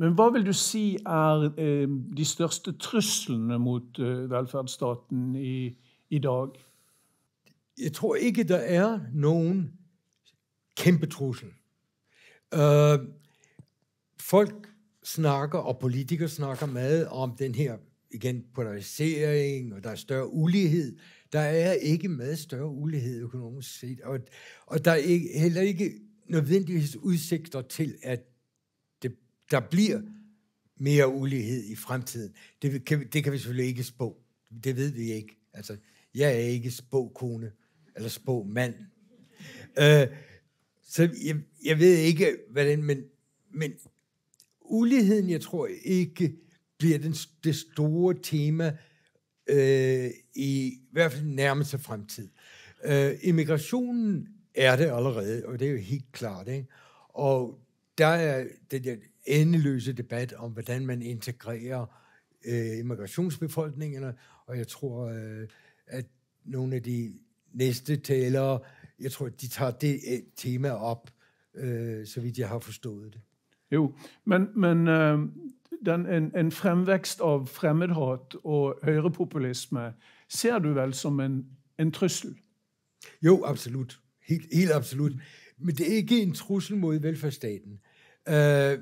Men hva vil du si er eh, de største truslene mot eh, velferdsstaten i, i dag? Jeg tror ikke der er noen kjempetrussel. Uh, øh, folk snakker, og politikere snakker mye om den her igen polarisering, og der er større ulighed. Der er ikke med større ulighed økonomisk set, og, og der er ikke, heller ikke nødvendigvis udsigter til, at der bliver mere ulighed i fremtiden. Det kan, det kan vi selvfølgelig ikke spå. Det ved vi ikke. Altså, jeg er ikke spåkone eller spåmand. Øh, så jeg, jeg ved ikke, hvordan, men, men uligheden, jeg tror ikke, bliver den, det store tema øh, i, i hvert fald nærmeste fremtid. Øh, immigrationen er det allerede, og det er jo helt klart. Ikke? Og der er det der endeløse debat om, hvordan man integrerer øh, immigrationsbefolkningerne, og jeg tror, øh, at nogle af de næste talere, jeg tror, de tager det øh, tema op, øh, så vidt jeg har forstået det. Jo, men, men øh, den, en, en fremvækst af fremmedhat og højrepopulisme ser du vel som en, en trussel? Jo, absolut. Helt, helt absolut. Men det er ikke en trussel mod velfærdsstaten. Øh,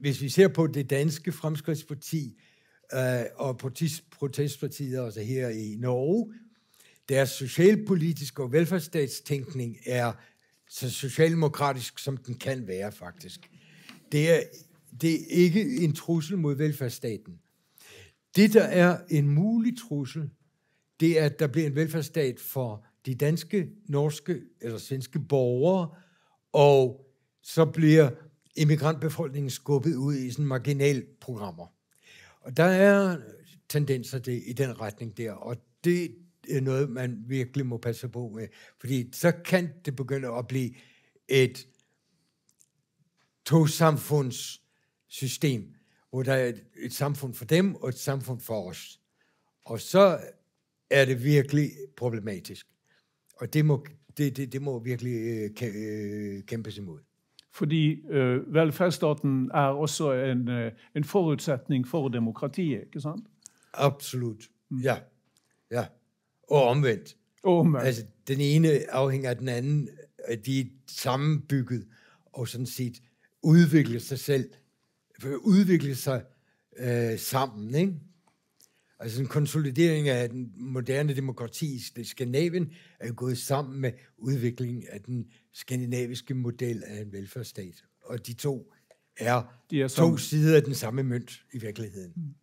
hvis vi ser på det danske fremskridtsparti øh, og protestpartiet også her i Norge, deres socialpolitiske og velfærdsstatstænkning er så socialdemokratisk, som den kan være faktisk. Det er, det er ikke en trussel mod velfærdsstaten. Det, der er en mulig trussel, det er, at der bliver en velfærdsstat for de danske, norske eller svenske borgere, og så bliver immigrantbefolkningen skubbet ud i sådan programmer. Og der er tendenser det, i den retning der, og det er noget, man virkelig må passe på med, fordi så kan det begynde at blive et to-samfundssystem, hvor der er et, et samfund for dem og et samfund for os. Og så er det virkelig problematisk. Og det må, det, det, det må virkelig øh, øh kæmpes imod. Fordi øh, velferdsstaten er også en, øh, en forudsætning for demokratiet, ikke sant? Absolut, mm. ja. ja. Og omvendt. Og omvendt. Altså, den ene afhænger af den anden. De er sammenbygget og sådan set udvikler sig selv, udvikler sig øh, sammen, ikke? Altså en konsolidering af den moderne demokrati i Skandinavien er jo gået sammen med udviklingen af den skandinaviske model af en velfærdsstat. Og de to er, de er som... to sider af den samme mønt i virkeligheden. Mm.